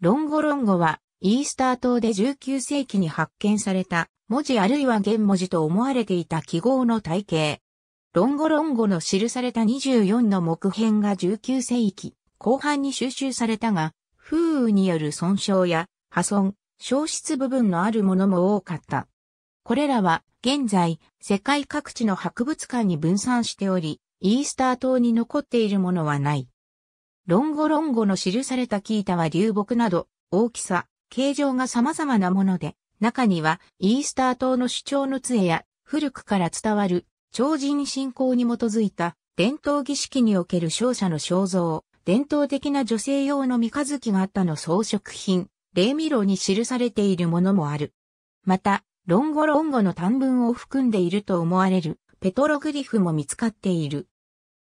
ロンゴロンゴは、イースター島で19世紀に発見された、文字あるいは原文字と思われていた記号の体系。ロンゴロンゴの記された24の木片が19世紀後半に収集されたが、風雨による損傷や破損、消失部分のあるものも多かった。これらは現在世界各地の博物館に分散しており、イースター島に残っているものはない。ロンゴロンゴの記されたキータは流木など、大きさ、形状が様々なもので、中にはイースター島の主張の杖や古くから伝わる超人信仰に基づいた伝統儀式における勝者の肖像、伝統的な女性用の三日月があったの装飾品、レーミロに記されているものもある。また、ロンゴロンゴの短文を含んでいると思われるペトログリフも見つかっている。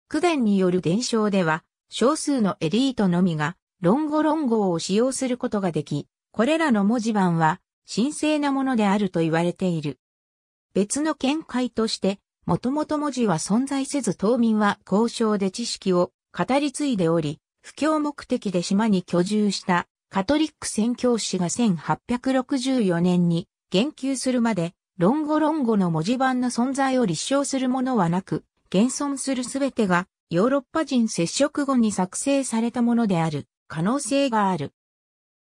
九伝による伝承では、少数のエリートのみが、ロンゴロンゴを使用することができ、これらの文字盤は、神聖なものであると言われている。別の見解として、もともと文字は存在せず島民は交渉で知識を語り継いでおり、布教目的で島に居住したカトリック宣教師が1864年に言及するまで、ロンゴロンゴの文字盤の存在を立証するものはなく、現存するすべてがヨーロッパ人接触後に作成されたものである可能性がある。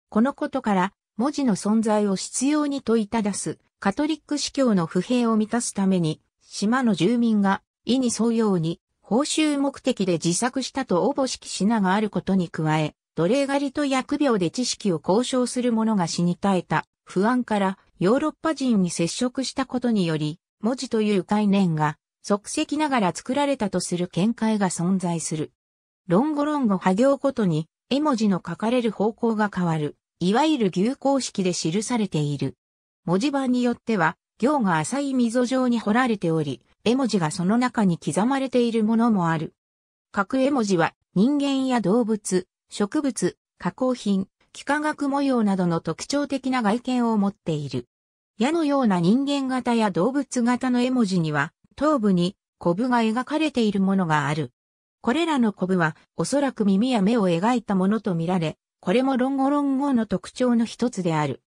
このことから文字の存在を必要に問いただすカトリック司教の不平を満たすために島の住民が意に沿うように報酬目的で自作したと応募式品があることに加え、奴隷狩りと疫病で知識を交渉する者が死に絶えた不安からヨーロッパ人に接触したことにより文字という概念が即席ながら作られたとする見解が存在する。論語論語波行ごとに、絵文字の書かれる方向が変わる、いわゆる牛公式で記されている。文字盤によっては、行が浅い溝状に彫られており、絵文字がその中に刻まれているものもある。各絵文字は人間や動物、植物、加工品、幾何学模様などの特徴的な外見を持っている。矢のような人間型や動物型の絵文字には、頭部にコブが描かれているものがある。これらのコブはおそらく耳や目を描いたものとみられ、これもロンゴロンゴの特徴の一つである。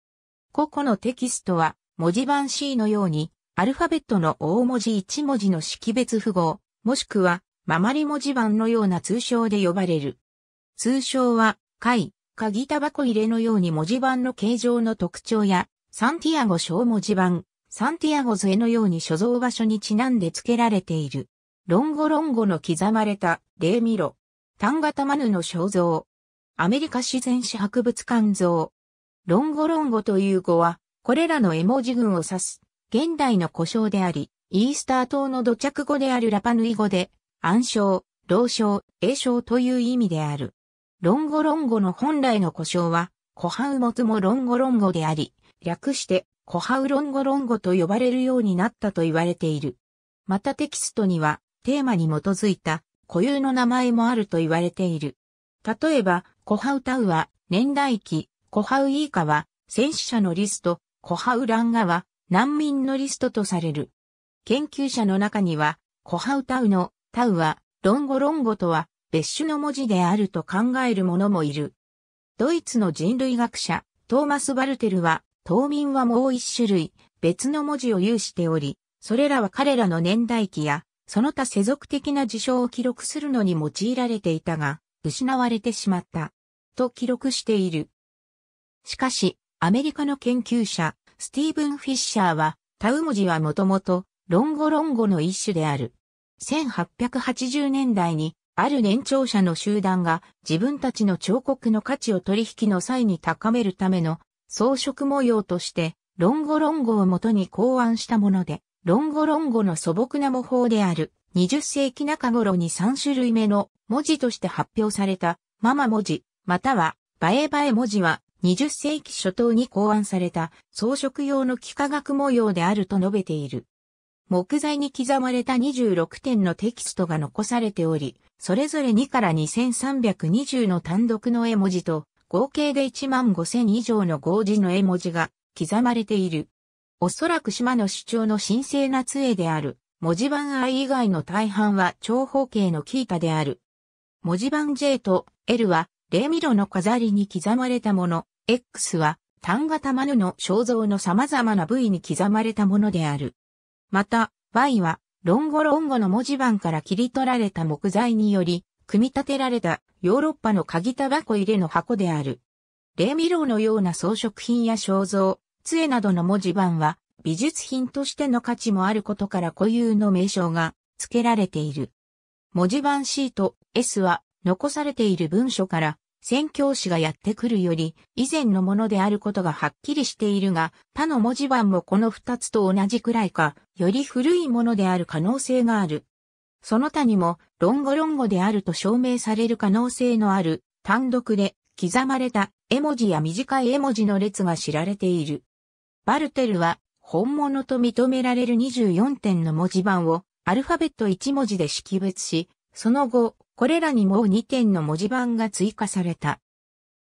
個々のテキストは文字盤 C のようにアルファベットの大文字1文字の識別符号、もしくはままり文字盤のような通称で呼ばれる。通称は、貝、鍵タバコ入れのように文字盤の形状の特徴や、サンティアゴ小文字盤、サンティアゴ杖のように所蔵場所にちなんで付けられている。ロンゴロンゴの刻まれた、レーミロ。タンガタマヌの肖像。アメリカ自然史博物館像。ロンゴロンゴという語は、これらの絵文字群を指す、現代の故障であり、イースター島の土着語であるラパヌイ語で、暗称、老称、栄称という意味である。ロンゴロンゴの本来の故障は、古ハウモツもロンゴロンゴであり、略してコハウロンゴロンゴと呼ばれるようになったと言われている。またテキストにはテーマに基づいた固有の名前もあると言われている。例えば、コハウタウは年代記、コハウイーカは戦死者のリスト、コハウランガは難民のリストとされる。研究者の中には、コハウタウのタウはロンゴロンゴとは別種の文字であると考える者もいる。ドイツの人類学者、トーマス・バルテルは、島民はもう一種類、別の文字を有しており、それらは彼らの年代記や、その他世俗的な事象を記録するのに用いられていたが、失われてしまった。と記録している。しかし、アメリカの研究者、スティーブン・フィッシャーは、タウ文字はもともと、ロンゴロンゴの一種である。1880年代に、ある年長者の集団が自分たちの彫刻の価値を取引の際に高めるための装飾模様として、ロンゴロンゴをもとに考案したもので、ロンゴロンゴの素朴な模倣である、20世紀中頃に3種類目の文字として発表された、ママ文字、または、バエバエ文字は、20世紀初頭に考案された装飾用の幾何学模様であると述べている。木材に刻まれた26点のテキストが残されており、それぞれ2から2320の単独の絵文字と合計で1万5000以上の合字の絵文字が刻まれている。おそらく島の主張の神聖な杖である、文字盤 I 以外の大半は長方形のキータである。文字盤 J と L は、レミロの飾りに刻まれたもの、X は、単型マヌの肖像の様々な部位に刻まれたものである。また、Y は、ロンゴロンゴの文字盤から切り取られた木材により、組み立てられたヨーロッパの鍵タバコ入れの箱である。レーミローのような装飾品や肖像、杖などの文字盤は美術品としての価値もあることから固有の名称が付けられている。文字盤シート S は残されている文書から宣教師がやってくるより以前のものであることがはっきりしているが、他の文字盤もこの二つと同じくらいか、より古いものである可能性がある。その他にもロンゴロンゴであると証明される可能性のある単独で刻まれた絵文字や短い絵文字の列が知られている。バルテルは本物と認められる24点の文字盤をアルファベット1文字で識別し、その後、これらにもう2点の文字盤が追加された。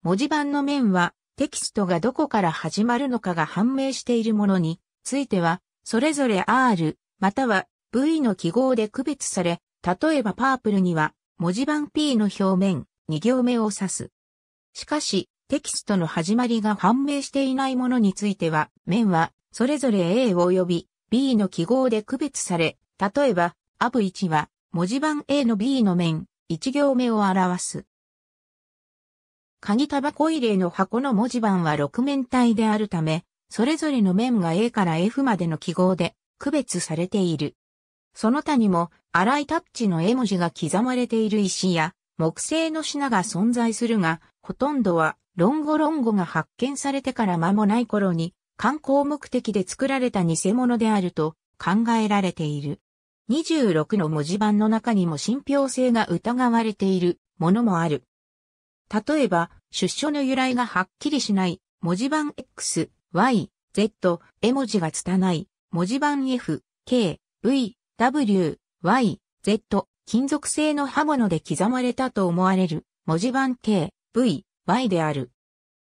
文字盤の面はテキストがどこから始まるのかが判明しているものについては、それぞれ R、または V の記号で区別され、例えばパープルには文字盤 P の表面2行目を指す。しかし、テキストの始まりが判明していないものについては、面はそれぞれ A 及び B の記号で区別され、例えば、アブ1は文字盤 A の B の面1行目を表す。鍵タバコ入れの箱の文字盤は6面体であるため、それぞれの面が A から F までの記号で区別されている。その他にも荒いタッチの絵文字が刻まれている石や木製の品が存在するが、ほとんどはロンゴロンゴが発見されてから間もない頃に観光目的で作られた偽物であると考えられている。26の文字盤の中にも信憑性が疑われているものもある。例えば、出所の由来がはっきりしない文字盤 X、Y、Z、絵文字が拙い文字盤 F、K、V、W、Y、Z、金属製の刃物で刻まれたと思われる文字盤 K、V、Y である。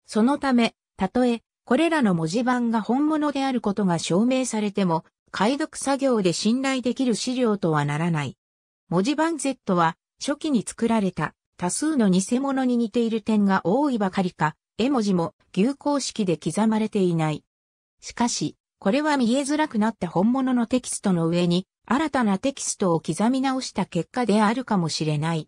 そのため、たとえ、これらの文字盤が本物であることが証明されても、解読作業で信頼できる資料とはならない。文字盤 Z は、初期に作られた多数の偽物に似ている点が多いばかりか、絵文字も牛公式で刻まれていない。しかし、これは見えづらくなった本物のテキストの上に、新たなテキストを刻み直した結果であるかもしれない。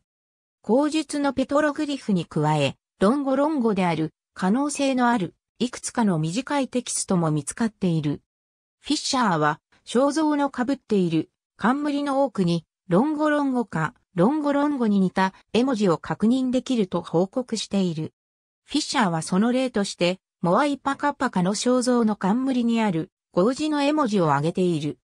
口述のペトログリフに加え、論語論語である可能性のあるいくつかの短いテキストも見つかっている。フィッシャーは肖像の被っている冠の多くに論語論語か論語論語に似た絵文字を確認できると報告している。フィッシャーはその例としてモアイパカパカの肖像の冠にある合字の絵文字を挙げている。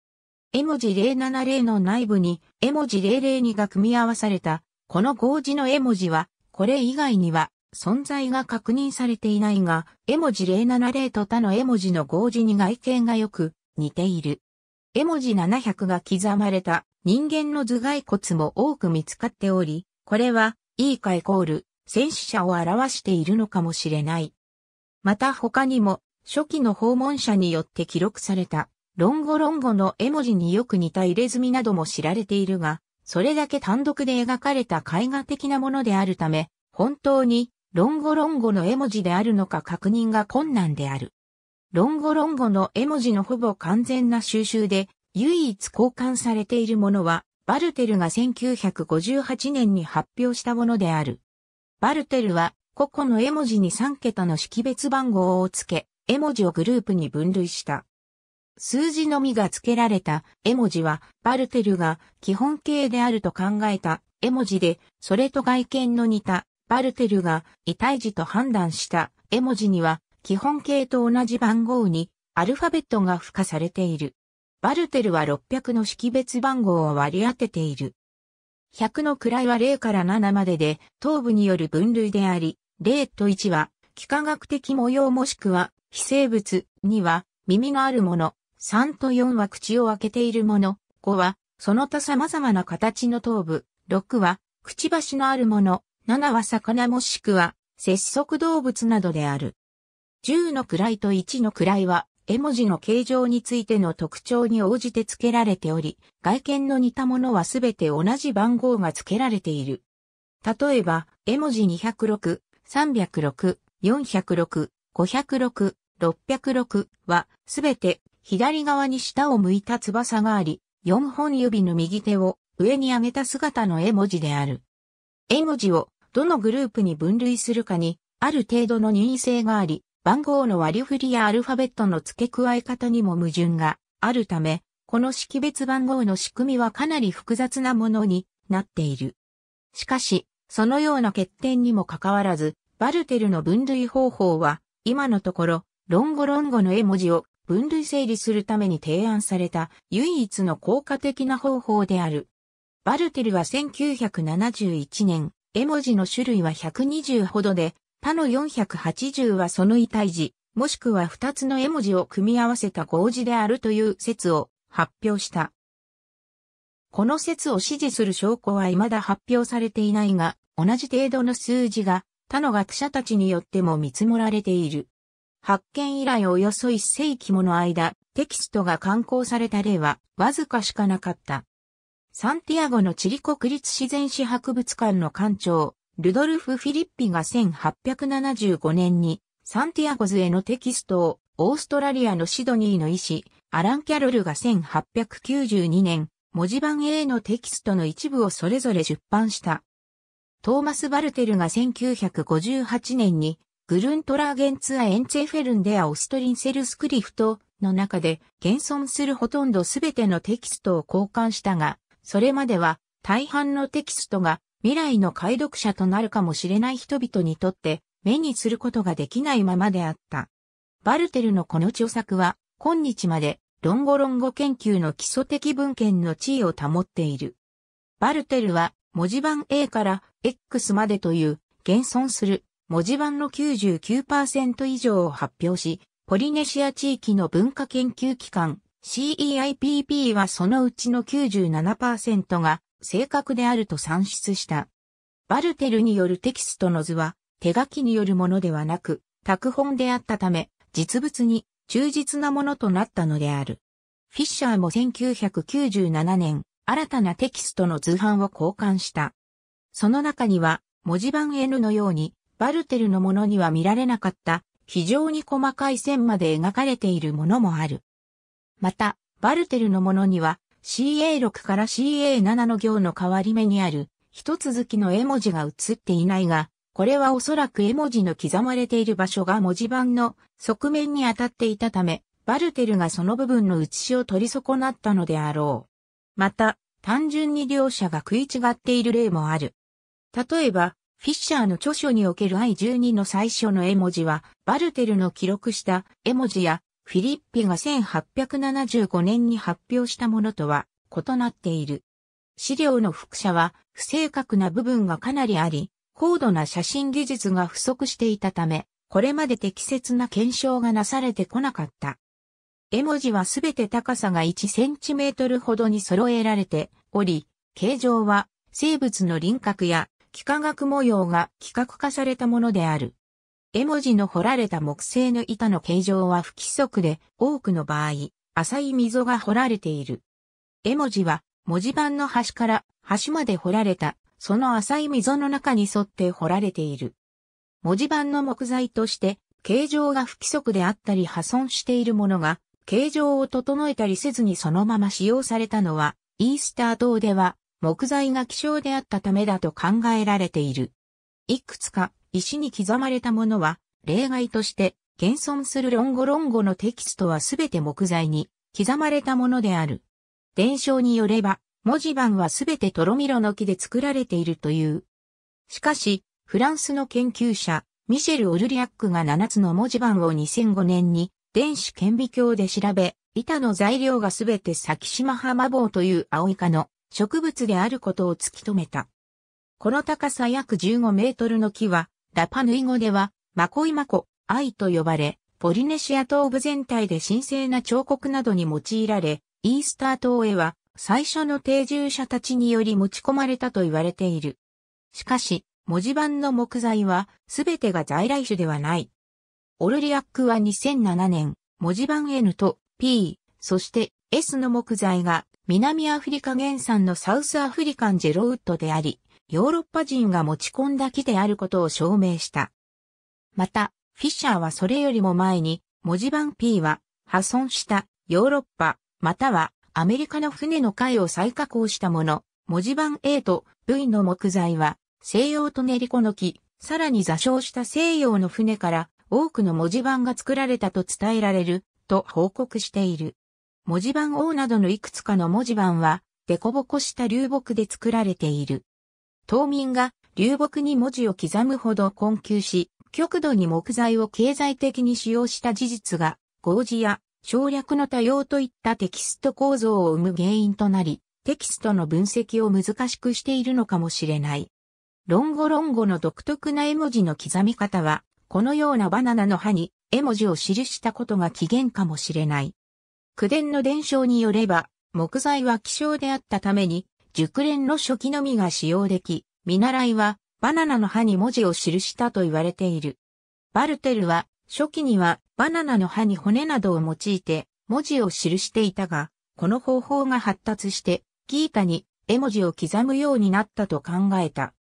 絵文字070の内部に絵文字002が組み合わされた、この合字の絵文字は、これ以外には存在が確認されていないが、絵文字070と他の絵文字の合字に外見がよく似ている。絵文字700が刻まれた人間の頭蓋骨も多く見つかっており、これは、いいかイコール、戦死者を表しているのかもしれない。また他にも、初期の訪問者によって記録されたロンゴロンゴの絵文字によく似た入れ墨なども知られているが、それだけ単独で描かれた絵画的なものであるため、本当にロンゴロンゴの絵文字であるのか確認が困難である。ロンゴロンゴの絵文字のほぼ完全な収集で、唯一交換されているものは、バルテルが1958年に発表したものである。バルテルは、個々の絵文字に3桁の識別番号をつけ、絵文字をグループに分類した。数字のみが付けられた絵文字は、バルテルが基本形であると考えた絵文字で、それと外見の似た、バルテルが異体字と判断した絵文字には、基本形と同じ番号にアルファベットが付加されている。バルテルは600の識別番号を割り当てている。100の位は0から7までで、頭部による分類であり、0と1は、幾何学的模様もしくは、非生物には、耳があるもの、3と4は口を開けているもの、5はその他様々な形の頭部、6はくちばしのあるもの、7は魚もしくは節足動物などである。10の位と1の位は絵文字の形状についての特徴に応じて付けられており、外見の似たものはすべて同じ番号が付けられている。例えば、絵文字206、306、406、506、606はすべて左側に下を向いた翼があり、四本指の右手を上に上げた姿の絵文字である。絵文字をどのグループに分類するかに、ある程度の任意性があり、番号の割り振りやアルファベットの付け加え方にも矛盾があるため、この識別番号の仕組みはかなり複雑なものになっている。しかし、そのような欠点にもかかわらず、バルテルの分類方法は、今のところ、論語論語の絵文字を分類整理するために提案された唯一の効果的な方法である。バルテルは1971年、絵文字の種類は120ほどで、他の480はその遺体字、もしくは2つの絵文字を組み合わせた合字であるという説を発表した。この説を支持する証拠は未だ発表されていないが、同じ程度の数字が他の学者たちによっても見積もられている。発見以来およそ1世紀もの間、テキストが刊行された例はわずかしかなかった。サンティアゴのチリ国立自然史博物館の館長、ルドルフ・フィリッピが1875年にサンティアゴズへのテキストをオーストラリアのシドニーの医師、アラン・キャロルが1892年、文字盤 A のテキストの一部をそれぞれ出版した。トーマス・バルテルが1958年にグルントラーゲンツアエンツェフェルンデア・オストリンセルスクリフトの中で現存するほとんどすべてのテキストを交換したが、それまでは大半のテキストが未来の解読者となるかもしれない人々にとって目にすることができないままであった。バルテルのこの著作は今日まで論語論語研究の基礎的文献の地位を保っている。バルテルは文字盤 A から X までという現存する文字盤の99%以上を発表し、ポリネシア地域の文化研究機関 CEIPP はそのうちの97%が正確であると算出した。バルテルによるテキストの図は手書きによるものではなく、拓本であったため、実物に忠実なものとなったのである。フィッシャーも1997年、新たなテキストの図版を交換した。その中には、文字盤 N のように、バルテルのものには見られなかった非常に細かい線まで描かれているものもある。また、バルテルのものには CA6 から CA7 の行の変わり目にある一続きの絵文字が写っていないが、これはおそらく絵文字の刻まれている場所が文字盤の側面に当たっていたため、バルテルがその部分の写しを取り損なったのであろう。また、単純に両者が食い違っている例もある。例えば、フィッシャーの著書における I12 の最初の絵文字は、バルテルの記録した絵文字や、フィリッピが1875年に発表したものとは異なっている。資料の複写は不正確な部分がかなりあり、高度な写真技術が不足していたため、これまで適切な検証がなされてこなかった。絵文字はすべて高さが1センチメートルほどに揃えられており、形状は生物の輪郭や幾何学模様が規格化されたものである。絵文字の彫られた木製の板の形状は不規則で、多くの場合、浅い溝が彫られている。絵文字は、文字盤の端から端まで彫られた、その浅い溝の中に沿って彫られている。文字盤の木材として、形状が不規則であったり破損しているものが、形状を整えたりせずにそのまま使用されたのは、イースター島では木材が希少であったためだと考えられている。いくつか石に刻まれたものは例外として現存する論語論語のテキストはすべて木材に刻まれたものである。伝承によれば文字盤はすべてトロミロの木で作られているという。しかし、フランスの研究者、ミシェル・オルリアックが7つの文字盤を2005年に電子顕微鏡で調べ、板の材料がすべて先島浜棒という青いかの植物であることを突き止めた。この高さ約15メートルの木は、ラパヌイ語では、マコイマコ、アイと呼ばれ、ポリネシア東部全体で神聖な彫刻などに用いられ、イースター島へは、最初の定住者たちにより持ち込まれたと言われている。しかし、文字盤の木材は、すべてが在来種ではない。オルリアックは2007年、文字盤 N と P、そして S の木材が南アフリカ原産のサウスアフリカンジェロウッドであり、ヨーロッパ人が持ち込んだ木であることを証明した。また、フィッシャーはそれよりも前に、文字盤 P は破損したヨーロッパ、またはアメリカの船の貝を再加工したもの、文字盤 A と V の木材は西洋と練り子の木、さらに座礁した西洋の船から多くの文字盤が作られたと伝えられると報告している。文字盤 O などのいくつかの文字盤は、凸凹した流木で作られている。島民が流木に文字を刻むほど困窮し、極度に木材を経済的に使用した事実が、合事や省略の多様といったテキスト構造を生む原因となり、テキストの分析を難しくしているのかもしれない。論語論語の独特な絵文字の刻み方は、このようなバナナの葉に絵文字を記したことが起源かもしれない。口伝の伝承によれば、木材は希少であったために、熟練の初期のみが使用でき、見習いはバナナの葉に文字を記したと言われている。バルテルは初期にはバナナの葉に骨などを用いて文字を記していたが、この方法が発達してギータに絵文字を刻むようになったと考えた。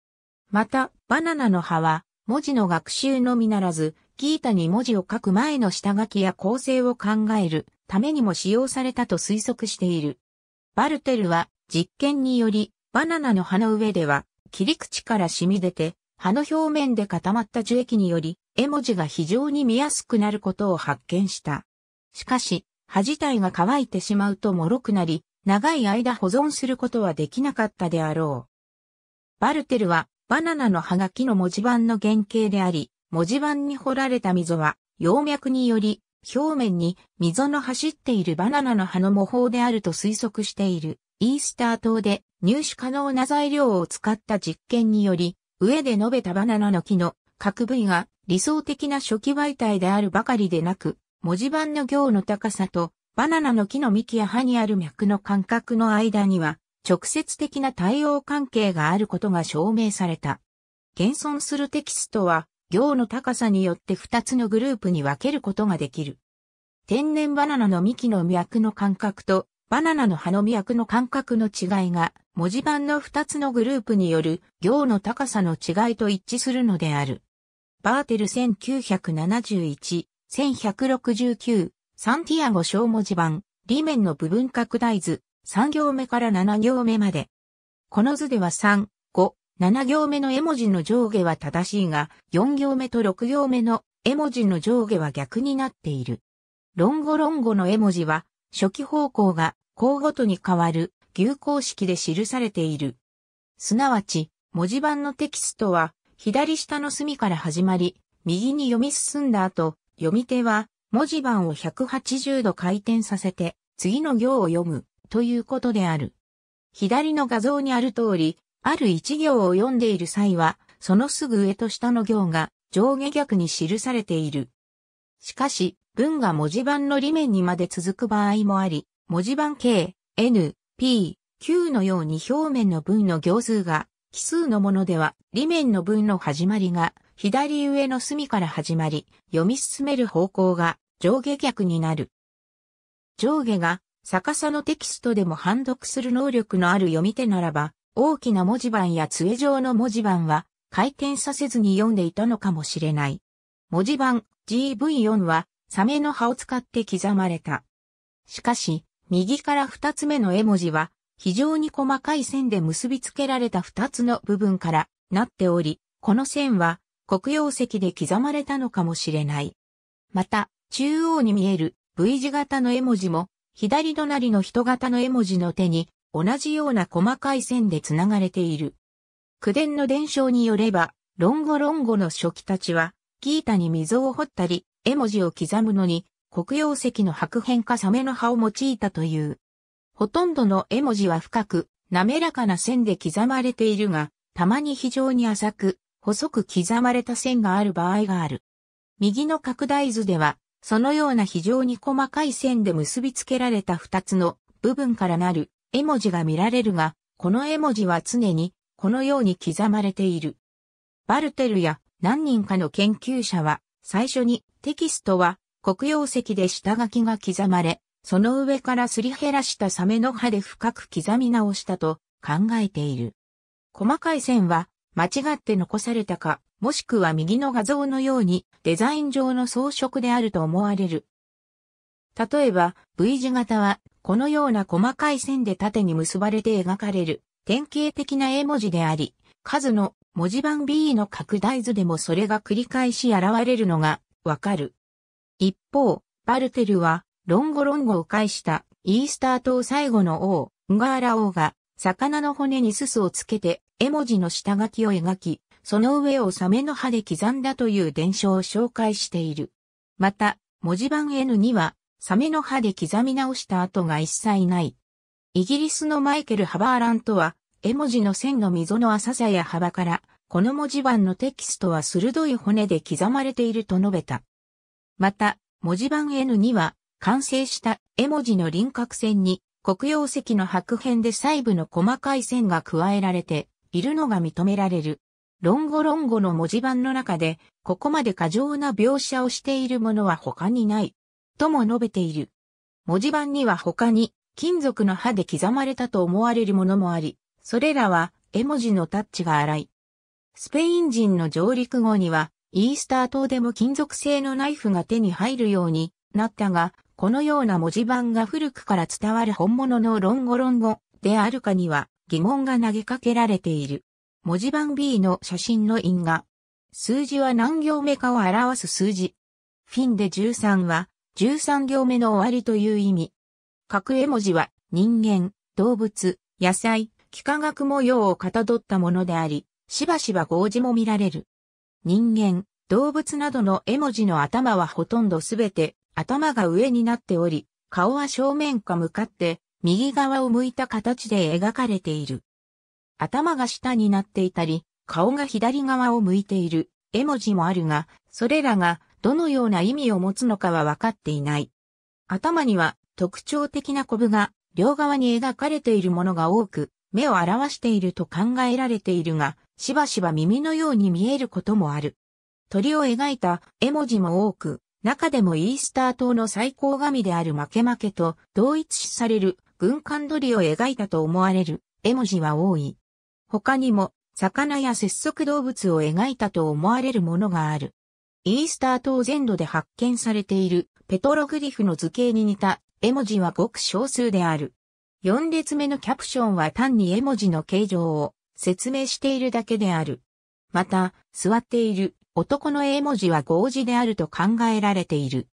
また、バナナの葉は文字の学習のみならず、ギータに文字を書く前の下書きや構成を考えるためにも使用されたと推測している。バルテルは実験によりバナナの葉の上では切り口から染み出て葉の表面で固まった樹液により絵文字が非常に見やすくなることを発見した。しかし葉自体が乾いてしまうと脆くなり長い間保存することはできなかったであろう。バルテルはバナナの葉が木の文字盤の原型であり文字盤に彫られた溝は葉脈により表面に溝の走っているバナナの葉の模倣であると推測している。イースター島で入手可能な材料を使った実験により、上で述べたバナナの木の各部位が理想的な初期媒体であるばかりでなく、文字盤の行の高さとバナナの木の幹や葉にある脈の間隔の間には直接的な対応関係があることが証明された。現存するテキストは行の高さによって2つのグループに分けることができる。天然バナナの幹の脈の間隔とバナナの葉の脈の間隔の違いが文字盤の2つのグループによる行の高さの違いと一致するのである。バーテル1971、1169、サンティアゴ小文字盤、裏面の部分拡大図、3行目から7行目まで。この図では3、5、7行目の絵文字の上下は正しいが、4行目と6行目の絵文字の上下は逆になっている。論語論語の絵文字は、初期方向が項ごとに変わる牛項式で記されている。すなわち、文字盤のテキストは、左下の隅から始まり、右に読み進んだ後、読み手は文字盤を180度回転させて、次の行を読むということである。左の画像にある通り、ある一行を読んでいる際は、そのすぐ上と下の行が上下逆に記されている。しかし、文が文字盤の裏面にまで続く場合もあり、文字盤 K、N、P、Q のように表面の文の行数が奇数のものでは、裏面の文の始まりが左上の隅から始まり、読み進める方向が上下逆になる。上下が逆さのテキストでも判読する能力のある読み手ならば、大きな文字盤や杖状の文字盤は回転させずに読んでいたのかもしれない。文字盤 GV4 はサメの葉を使って刻まれた。しかし、右から二つ目の絵文字は非常に細かい線で結びつけられた二つの部分からなっており、この線は黒曜石で刻まれたのかもしれない。また、中央に見える V 字型の絵文字も、左隣の人型の絵文字の手に同じような細かい線で繋がれている。口伝の伝承によれば、ロンゴロンゴの初期たちは、ギータに溝を掘ったり、絵文字を刻むのに、黒曜石の白片かサメの葉を用いたという。ほとんどの絵文字は深く、滑らかな線で刻まれているが、たまに非常に浅く、細く刻まれた線がある場合がある。右の拡大図では、そのような非常に細かい線で結びつけられた二つの部分からなる絵文字が見られるが、この絵文字は常にこのように刻まれている。バルテルや何人かの研究者は、最初にテキストは黒曜石で下書きが刻まれ、その上からすり減らしたサメの歯で深く刻み直したと考えている。細かい線は間違って残されたか、もしくは右の画像のようにデザイン上の装飾であると思われる。例えば V 字型はこのような細かい線で縦に結ばれて描かれる典型的な絵文字であり、数の文字盤 B の拡大図でもそれが繰り返し現れるのがわかる。一方、バルテルはロンゴロンゴを介したイースター島最後の王、ンガーラ王が魚の骨にすすをつけて絵文字の下書きを描き、その上をサメの歯で刻んだという伝承を紹介している。また、文字盤 N にはサメの歯で刻み直した跡が一切ない。イギリスのマイケル・ハバーラントは、絵文字の線の溝の浅さや幅から、この文字盤のテキストは鋭い骨で刻まれていると述べた。また、文字盤 N には、完成した絵文字の輪郭線に、黒曜石の白片で細部の細かい線が加えられているのが認められる。ロンゴロンゴの文字盤の中で、ここまで過剰な描写をしているものは他にない。とも述べている。文字盤には他に金属の刃で刻まれたと思われるものもあり、それらは絵文字のタッチが荒い。スペイン人の上陸後には、イースター島でも金属製のナイフが手に入るようになったが、このような文字盤が古くから伝わる本物のロンゴロンゴであるかには疑問が投げかけられている。文字盤 B の写真の因果。数字は何行目かを表す数字。フィンで13は13行目の終わりという意味。各絵文字は人間、動物、野菜、幾何学模様をかたどったものであり、しばしば合字も見られる。人間、動物などの絵文字の頭はほとんどすべて頭が上になっており、顔は正面か向かって右側を向いた形で描かれている。頭が下になっていたり、顔が左側を向いている絵文字もあるが、それらがどのような意味を持つのかは分かっていない。頭には特徴的なコブが両側に描かれているものが多く、目を表していると考えられているが、しばしば耳のように見えることもある。鳥を描いた絵文字も多く、中でもイースター島の最高神である負け負けと同一視される軍艦鳥を描いたと思われる絵文字は多い。他にも魚や節足動物を描いたと思われるものがある。イースター島全土で発見されているペトログリフの図形に似た絵文字はごく少数である。4列目のキャプションは単に絵文字の形状を説明しているだけである。また、座っている男の絵文字は合字であると考えられている。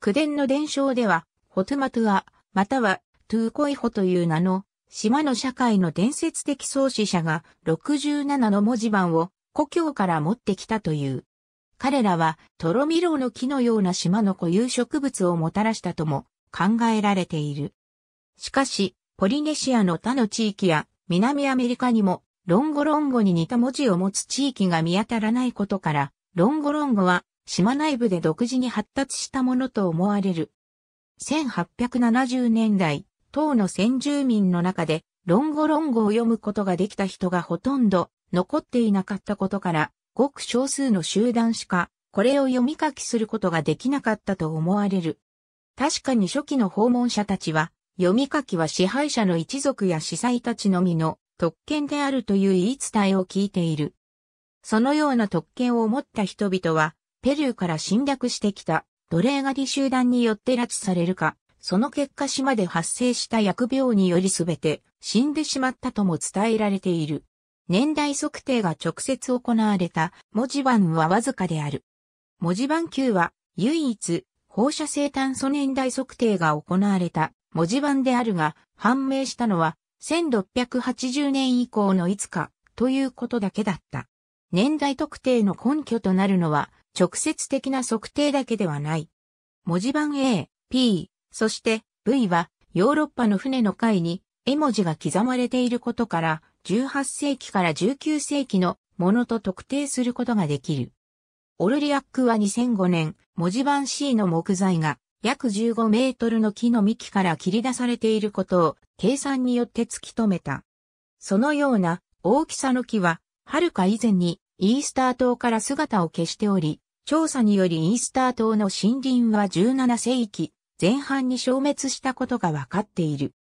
口伝の伝承では、ホトマトゥア、またはトゥーコイホという名の島の社会の伝説的創始者が67の文字盤を故郷から持ってきたという。彼らはトロミロの木のような島の固有植物をもたらしたとも考えられている。しかし、ポリネシアの他の地域や南アメリカにもロンゴロンゴに似た文字を持つ地域が見当たらないことから、ロンゴロンゴは島内部で独自に発達したものと思われる。1870年代、当の先住民の中でロンゴロンゴを読むことができた人がほとんど残っていなかったことから、ごく少数の集団しか、これを読み書きすることができなかったと思われる。確かに初期の訪問者たちは、読み書きは支配者の一族や司祭たちのみの特権であるという言い伝えを聞いている。そのような特権を持った人々は、ペルーから侵略してきた奴隷狩り集団によって拉致されるか、その結果島で発生した疫病によりすべて死んでしまったとも伝えられている。年代測定が直接行われた文字盤はわずかである。文字盤級は唯一放射性炭素年代測定が行われた文字盤であるが判明したのは1680年以降のいつかということだけだった。年代特定の根拠となるのは直接的な測定だけではない。文字盤 A、P、そして V はヨーロッパの船の階に絵文字が刻まれていることから18世紀から19世紀のものと特定することができる。オルリアックは2005年、文字盤 C の木材が約15メートルの木の幹から切り出されていることを計算によって突き止めた。そのような大きさの木は、遥か以前にイースター島から姿を消しており、調査によりイースター島の森林は17世紀前半に消滅したことがわかっている。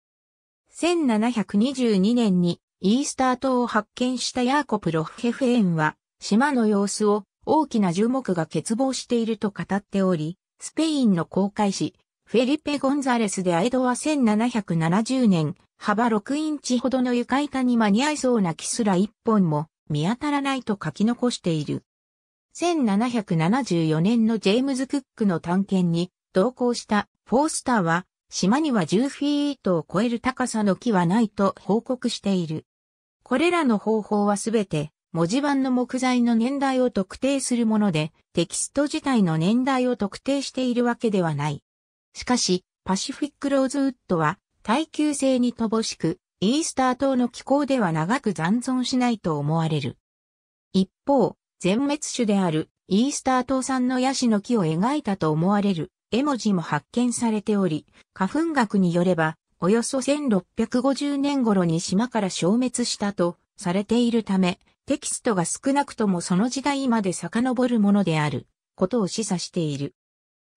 1722年にイースター島を発見したヤーコプ・ロフヘフェーンは、島の様子を大きな樹木が欠乏していると語っており、スペインの航海士、フェリペ・ゴンザレスでアイドは1770年、幅6インチほどの床板に間に合いそうな木すら一本も見当たらないと書き残している。1774年のジェームズ・クックの探検に同行したフォースターは、島には10フィートを超える高さの木はないと報告している。これらの方法はすべて文字盤の木材の年代を特定するもので、テキスト自体の年代を特定しているわけではない。しかし、パシフィックローズウッドは耐久性に乏しく、イースター島の気候では長く残存しないと思われる。一方、全滅種であるイースター島産のヤシの木を描いたと思われる絵文字も発見されており、花粉学によれば、およそ1650年頃に島から消滅したとされているため、テキストが少なくともその時代まで遡るものであることを示唆している。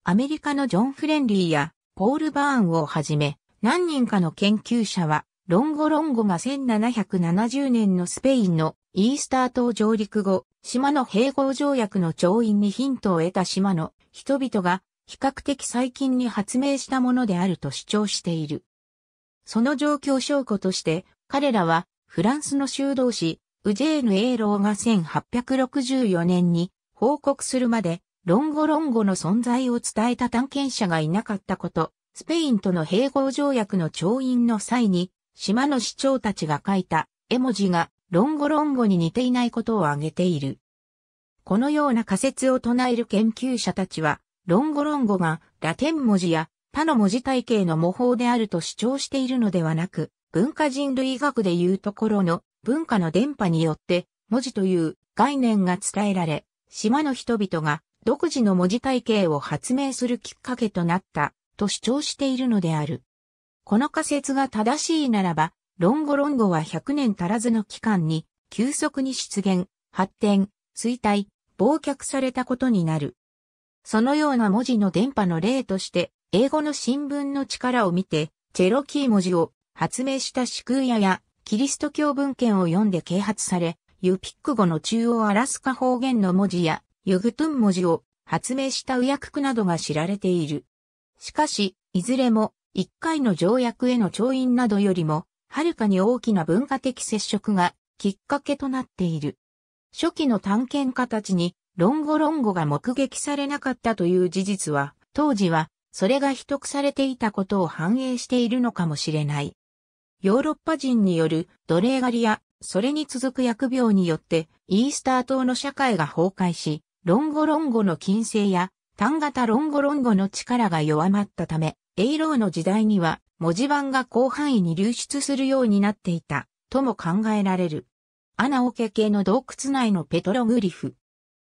アメリカのジョン・フレンリーやポール・バーンをはじめ何人かの研究者はロンゴロンゴが1770年のスペインのイースター島上陸後、島の併合条約の調印にヒントを得た島の人々が比較的最近に発明したものであると主張している。その状況証拠として、彼らはフランスの修道士、ウジェーヌ・エーローが1864年に報告するまで、ロンゴロンゴの存在を伝えた探検者がいなかったこと、スペインとの併合条約の調印の際に、島の市長たちが書いた絵文字がロンゴロンゴに似ていないことを挙げている。このような仮説を唱える研究者たちは、ロンゴロンゴがラテン文字や他の文字体系の模倣であると主張しているのではなく、文化人類学でいうところの文化の伝播によって文字という概念が伝えられ、島の人々が独自の文字体系を発明するきっかけとなったと主張しているのである。この仮説が正しいならば、論語論語は100年足らずの期間に急速に出現、発展、衰退、忘却されたことになる。そのような文字の電波の例として、英語の新聞の力を見て、チェロキー文字を発明した宿屋やキリスト教文献を読んで啓発され、ユピック語の中央アラスカ方言の文字やユグトゥン文字を発明したウヤククなどが知られている。しかし、いずれも一回の条約への調印などよりも、はるかに大きな文化的接触がきっかけとなっている。初期の探検家たちに、ロンゴロンゴが目撃されなかったという事実は、当時はそれが秘匿されていたことを反映しているのかもしれない。ヨーロッパ人による奴隷狩りや、それに続く疫病によって、イースター島の社会が崩壊し、ロンゴロンゴの禁制や、単型ロンゴロンゴの力が弱まったため、英ーの時代には文字盤が広範囲に流出するようになっていた、とも考えられる。アナオケ系の洞窟内のペトログリフ。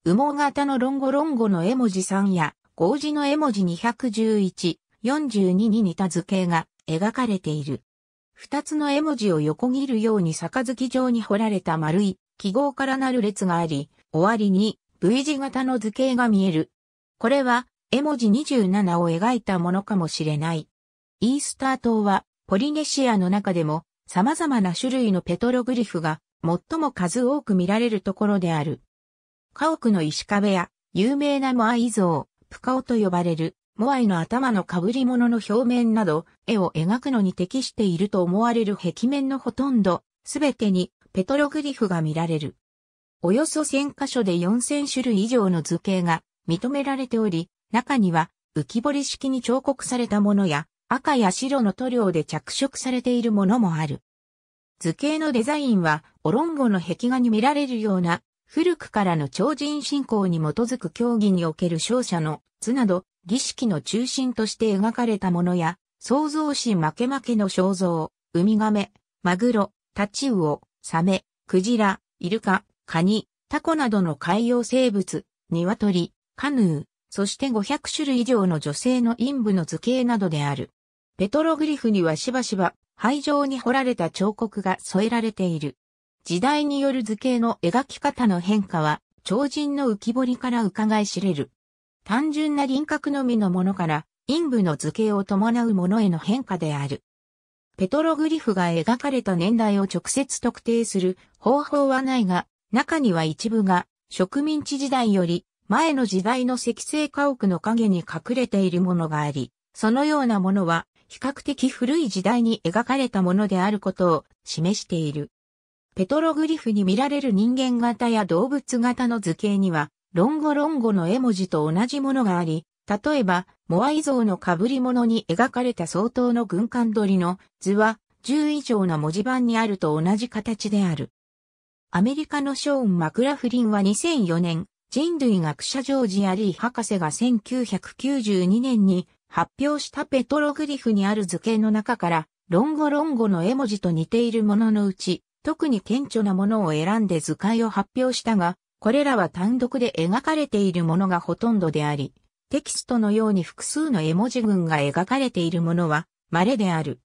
羽毛型のロンゴロンゴの絵文字さんや、合字の絵文字211、42に似た図形が描かれている。二つの絵文字を横切るように杯状に彫られた丸い記号からなる列があり、終わりに V 字型の図形が見える。これは絵文字27を描いたものかもしれない。イースター島はポリネシアの中でも様々な種類のペトログリフが最も数多く見られるところである。家屋の石壁や有名なモアイ像、プ顔と呼ばれる、モアイの頭の被り物の表面など、絵を描くのに適していると思われる壁面のほとんど、すべてにペトログリフが見られる。およそ1000箇所で4000種類以上の図形が認められており、中には浮き彫り式に彫刻されたものや赤や白の塗料で着色されているものもある。図形のデザインはオロンゴの壁画に見られるような古くからの超人信仰に基づく競技における勝者の図など、儀式の中心として描かれたものや、創造神負け負けの肖像、ウミガメ、マグロ、タチウオ、サメ、クジラ、イルカ、カニ、タコなどの海洋生物、ニワトリ、カヌー、そして500種類以上の女性の陰部の図形などである。ペトログリフにはしばしば、灰状に彫られた彫刻が添えられている。時代による図形の描き方の変化は、超人の浮き彫りから伺い知れる。単純な輪郭のみのものから、陰部の図形を伴うものへの変化である。ペトログリフが描かれた年代を直接特定する方法はないが、中には一部が植民地時代より前の時代の石製家屋の影に隠れているものがあり、そのようなものは比較的古い時代に描かれたものであることを示している。ペトログリフに見られる人間型や動物型の図形には、ロンゴロンゴの絵文字と同じものがあり、例えば、モアイ像の被り物に描かれた相当の軍艦鳥の図は、10以上の文字盤にあると同じ形である。アメリカのショーン・マクラフリンは2004年、人類学者ジョージ・アリー博士が1992年に発表したペトログリフにある図形の中から、ロンゴロンゴの絵文字と似ているもののうち、特に顕著なものを選んで図解を発表したが、これらは単独で描かれているものがほとんどであり、テキストのように複数の絵文字群が描かれているものは稀である。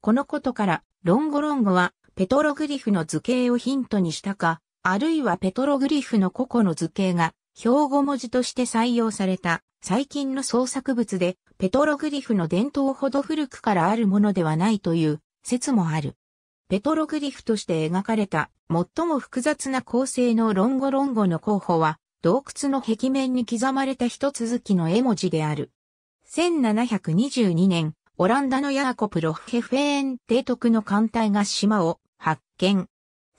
このことから、ロンゴロンゴはペトログリフの図形をヒントにしたか、あるいはペトログリフの個々の図形が標語文字として採用された最近の創作物で、ペトログリフの伝統ほど古くからあるものではないという説もある。ペトログリフとして描かれた最も複雑な構成のロンゴロンゴの候補は洞窟の壁面に刻まれた一続きの絵文字である。1722年、オランダのヤーコプロヘフェーン提督の艦隊が島を発見。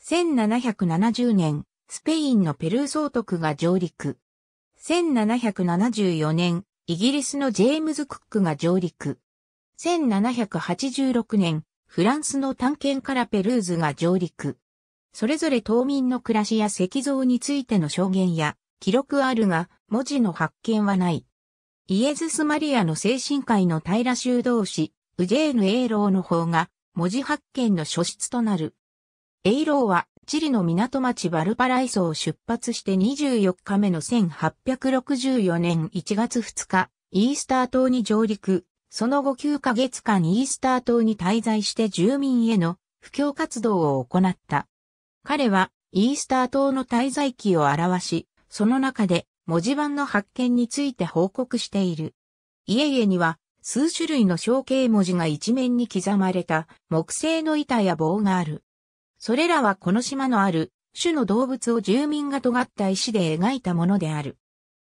1770年、スペインのペルー総督が上陸。1774年、イギリスのジェームズ・クックが上陸。1786年、フランスの探検家ラペルーズが上陸。それぞれ島民の暮らしや石像についての証言や記録あるが文字の発見はない。イエズス・マリアの精神科医の平修道士、ウジェーヌ・エイローの方が文字発見の初出となる。エイローはチリの港町バルパライソを出発して24日目の1864年1月2日、イースター島に上陸、その後9ヶ月間イースター島に滞在して住民への布教活動を行った。彼はイースター島の滞在期を表し、その中で文字盤の発見について報告している。家々には数種類の象形文字が一面に刻まれた木製の板や棒がある。それらはこの島のある種の動物を住民が尖った石で描いたものである。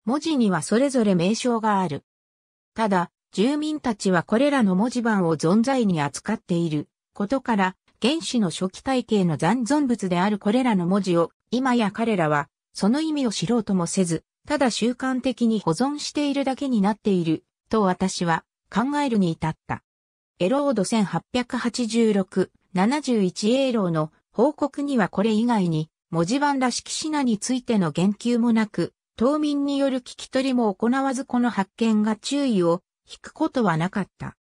文字にはそれぞれ名称がある。ただ、住民たちはこれらの文字盤を存在に扱っていることから、原始の初期体系の残存物であるこれらの文字を、今や彼らは、その意味を知ろうともせず、ただ習慣的に保存しているだけになっている、と私は考えるに至った。エロード1886、71エーローの報告にはこれ以外に、文字盤らしき品についての言及もなく、島民による聞き取りも行わずこの発見が注意を引くことはなかった。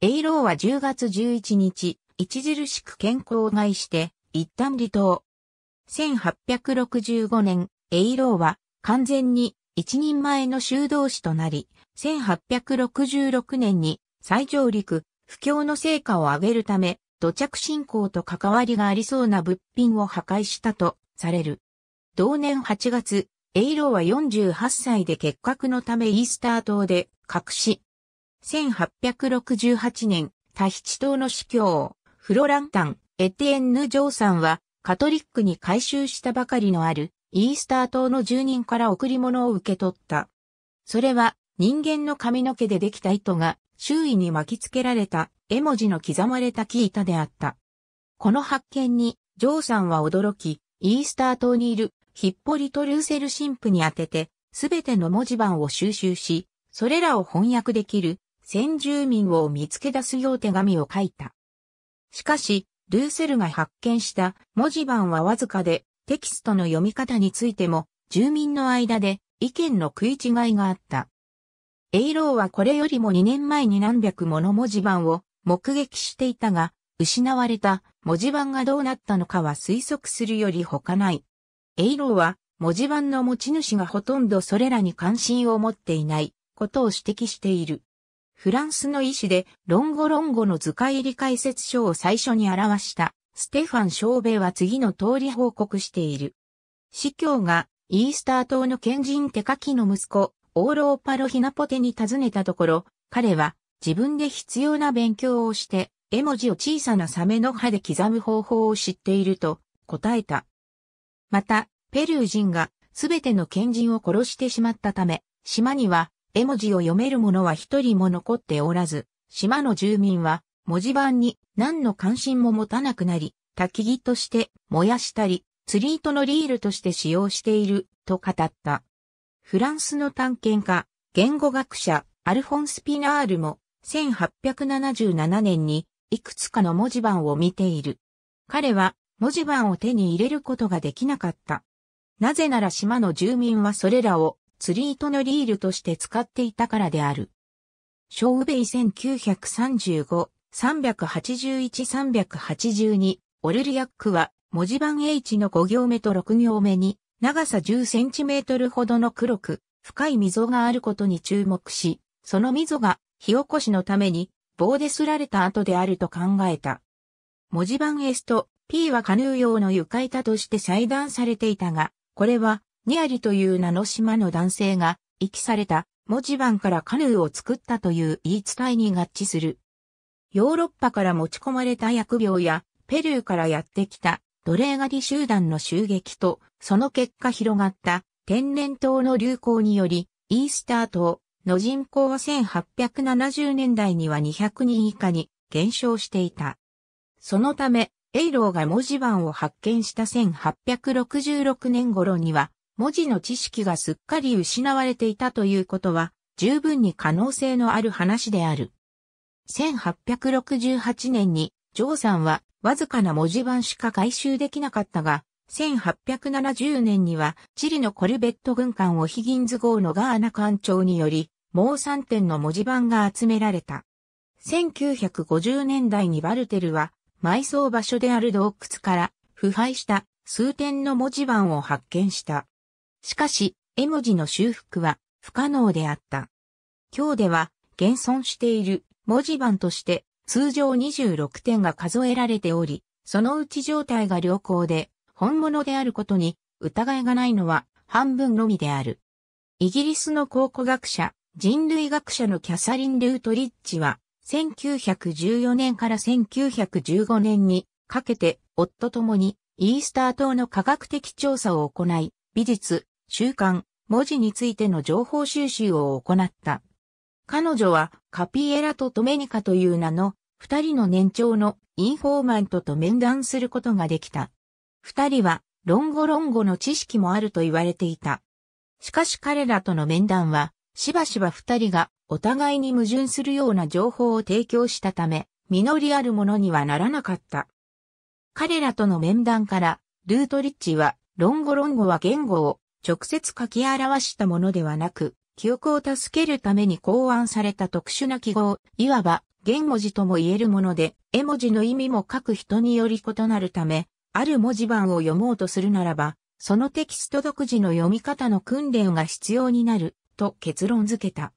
エイローは10月11日、著しく健康を害して、一旦離党。1865年、エイローは完全に一人前の修道士となり、1866年に最上陸、不況の成果を上げるため、土着信仰と関わりがありそうな物品を破壊したとされる。同年8月、エイローは48歳で結核のためイースター島で隠し、1868年、タヒチ島の司教、フロランタン、エテエンヌ・ジョーさんは、カトリックに改修したばかりのある、イースター島の住人から贈り物を受け取った。それは、人間の髪の毛でできた糸が、周囲に巻きつけられた、絵文字の刻まれた木板であった。この発見に、ジョーさんは驚き、イースター島にいるヒッポリト・ルーセル神父に当てて、すべての文字盤を収集し、それらを翻訳できる先住民を見つけ出すよう手紙を書いた。しかし、ルーセルが発見した文字盤はわずかで、テキストの読み方についても、住民の間で意見の食い違いがあった。エイローはこれよりも2年前に何百もの文字盤を目撃していたが、失われた文字盤がどうなったのかは推測するより他ない。エイローは文字盤の持ち主がほとんどそれらに関心を持っていないことを指摘している。フランスの医師で、論語論語の図解入り解説書を最初に表した、ステファン・ショーベは次の通り報告している。司教が、イースター島の賢人手書きの息子、オーローパロヒナポテに尋ねたところ、彼は、自分で必要な勉強をして、絵文字を小さなサメの歯で刻む方法を知っていると答えた。また、ペルー人がすべての賢人を殺してしまったため、島には絵文字を読める者は一人も残っておらず、島の住民は文字盤に何の関心も持たなくなり、焚き木として燃やしたり、釣り糸のリールとして使用していると語った。フランスの探検家、言語学者、アルフォンス・ピナールも1877年にいくつかの文字盤を見ている。彼は文字盤を手に入れることができなかった。なぜなら島の住民はそれらを釣り糸のリールとして使っていたからである。ショウ1935、381、382、オルリアックは、文字盤 H の5行目と6行目に、長さ10センチメートルほどの黒く、深い溝があることに注目し、その溝が火起こしのために棒ですられた後であると考えた。文字盤 S と P はカヌー用の床板として裁断されていたが、これはニアリという名の島の男性が、遺棄された文字盤からカヌーを作ったという言い伝えに合致する。ヨーロッパから持ち込まれた薬病や、ペルーからやってきた奴隷狩り集団の襲撃と、その結果広がった天然痘の流行により、イースター島の人口は1870年代には200人以下に減少していた。そのため、エイローが文字盤を発見した1866年頃には、文字の知識がすっかり失われていたということは、十分に可能性のある話である。1868年に、ジョーさんは、わずかな文字盤しか回収できなかったが、1870年には、チリのコルベット軍艦をヒギンズ号のガーナ艦長により、もう3点の文字盤が集められた。1950年代にバルテルは、埋葬場所である洞窟から腐敗した数点の文字盤を発見した。しかし、絵文字の修復は不可能であった。今日では、現存している文字盤として通常26点が数えられており、そのうち状態が良好で本物であることに疑いがないのは半分のみである。イギリスの考古学者、人類学者のキャサリン・ルートリッチは、1914年から1915年にかけて夫ともにイースター島の科学的調査を行い、美術、週刊、文字についての情報収集を行った。彼女はカピエラとトメニカという名の二人の年長のインフォーマントと面談することができた。二人は論語論語の知識もあると言われていた。しかし彼らとの面談はしばしば二人がお互いに矛盾するような情報を提供したため、実りあるものにはならなかった。彼らとの面談から、ルートリッチは、論語論語は言語を、直接書き表したものではなく、記憶を助けるために考案された特殊な記号、いわば、言文字とも言えるもので、絵文字の意味も書く人により異なるため、ある文字盤を読もうとするならば、そのテキスト独自の読み方の訓練が必要になる、と結論付けた。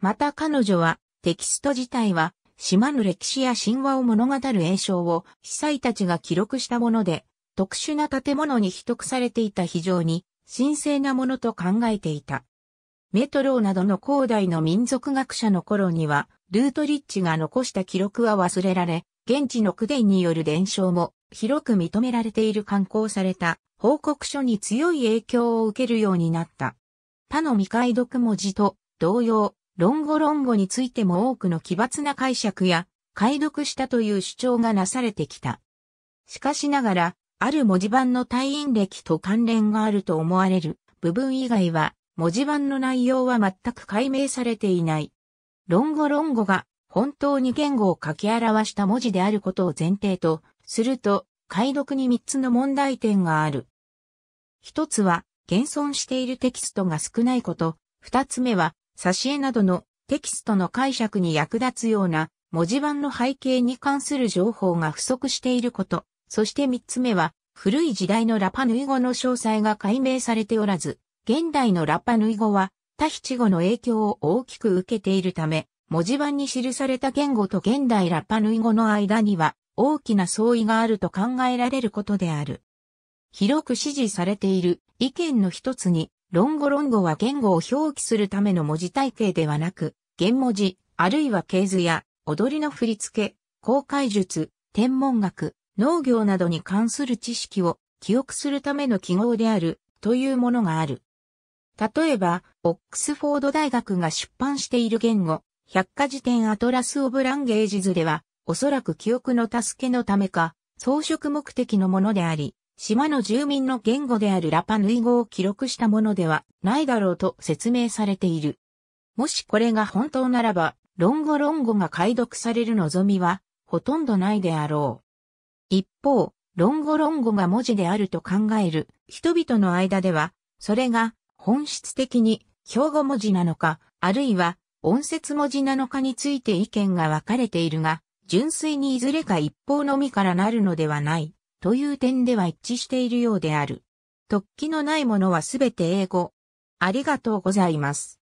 また彼女は、テキスト自体は、島の歴史や神話を物語る栄唱を、被災たちが記録したもので、特殊な建物に秘匿されていた非常に神聖なものと考えていた。メトローなどの広大の民族学者の頃には、ルートリッチが残した記録は忘れられ、現地の区伝による伝承も広く認められている刊行された報告書に強い影響を受けるようになった。他の未解読文字と同様、論語論語についても多くの奇抜な解釈や解読したという主張がなされてきた。しかしながら、ある文字盤の退院歴と関連があると思われる部分以外は、文字盤の内容は全く解明されていない。論語論語が本当に言語を書き表した文字であることを前提とすると、解読に3つの問題点がある。1つは、現存しているテキストが少ないこと、2つ目は、挿絵などのテキストの解釈に役立つような文字盤の背景に関する情報が不足していること。そして三つ目は、古い時代のラパヌイ語の詳細が解明されておらず、現代のラパヌイ語は、タヒチ語の影響を大きく受けているため、文字盤に記された言語と現代ラパヌイ語の間には大きな相違があると考えられることである。広く支持されている意見の一つに、論語論語は言語を表記するための文字体系ではなく、言文字、あるいは系図や、踊りの振り付け、公開術、天文学、農業などに関する知識を記憶するための記号であるというものがある。例えば、オックスフォード大学が出版している言語、百科事典アトラス・オブ・ランゲージズでは、おそらく記憶の助けのためか、装飾目的のものであり、島の住民の言語であるラパヌイ語を記録したものではないだろうと説明されている。もしこれが本当ならば、論語論語が解読される望みは、ほとんどないであろう。一方、論語論語が文字であると考える人々の間では、それが本質的に標語文字なのか、あるいは音節文字なのかについて意見が分かれているが、純粋にいずれか一方のみからなるのではない、という点では一致しているようである。突起のないものはすべて英語。ありがとうございます。